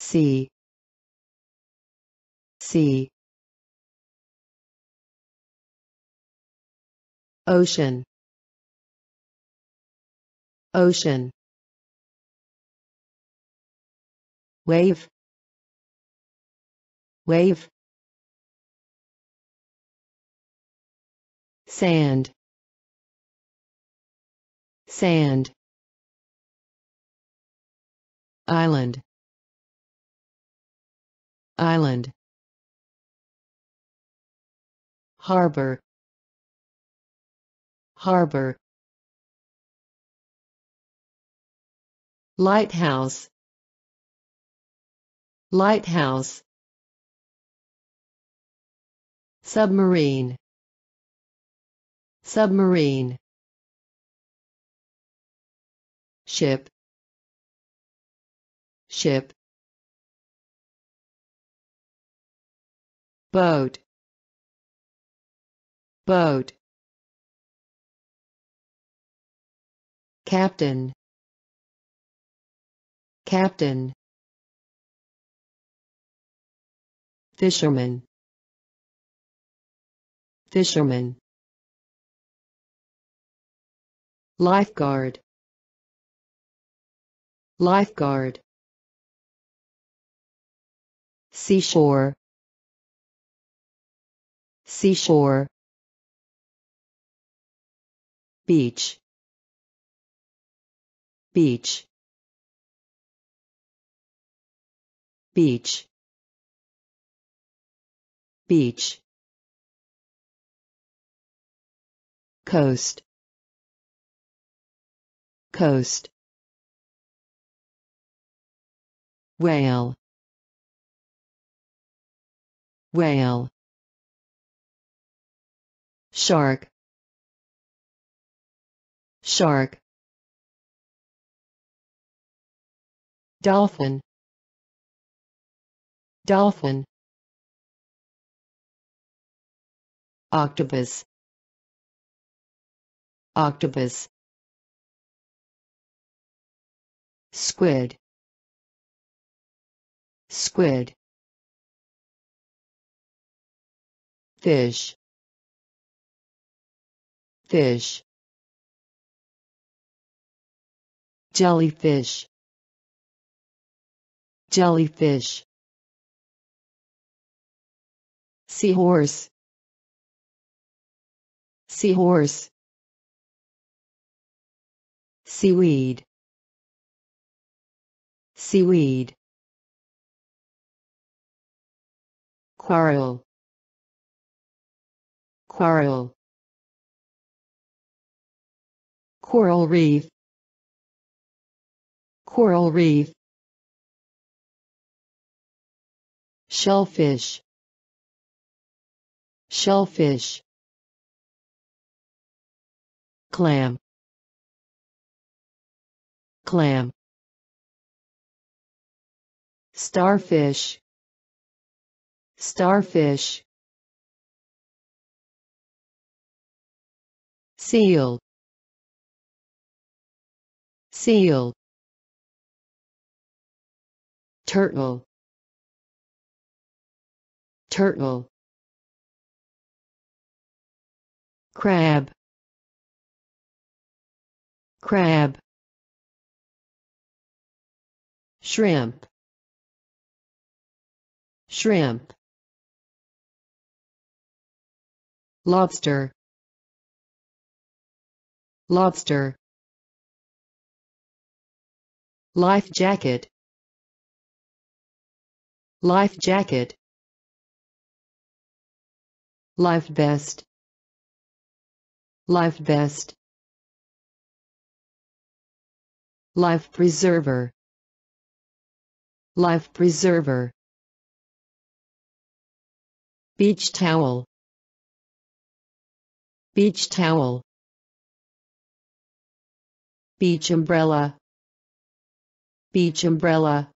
c c ocean ocean wave wave sand sand island Island Harbor Harbor Lighthouse Lighthouse Submarine Submarine Ship Ship boat boat captain captain fisherman fisherman lifeguard lifeguard seashore seashore beach beach beach beach coast coast whale whale shark shark dolphin dolphin octopus octopus squid squid fish fish jellyfish jellyfish seahorse seahorse seaweed seaweed quarrel quarrel Coral reef Coral reef Shellfish Shellfish Clam Clam Starfish Starfish Seal seal turtle turtle crab crab shrimp shrimp lobster lobster life jacket life jacket life vest life vest life preserver life preserver beach towel beach towel beach umbrella Beach umbrella.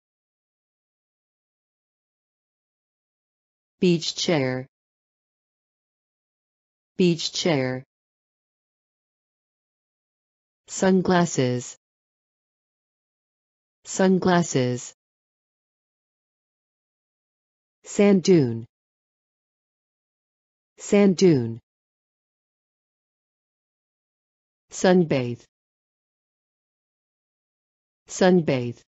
Beach chair. Beach chair. Sunglasses. Sunglasses. Sand dune. Sand dune. Sunbathe. Sunbathe.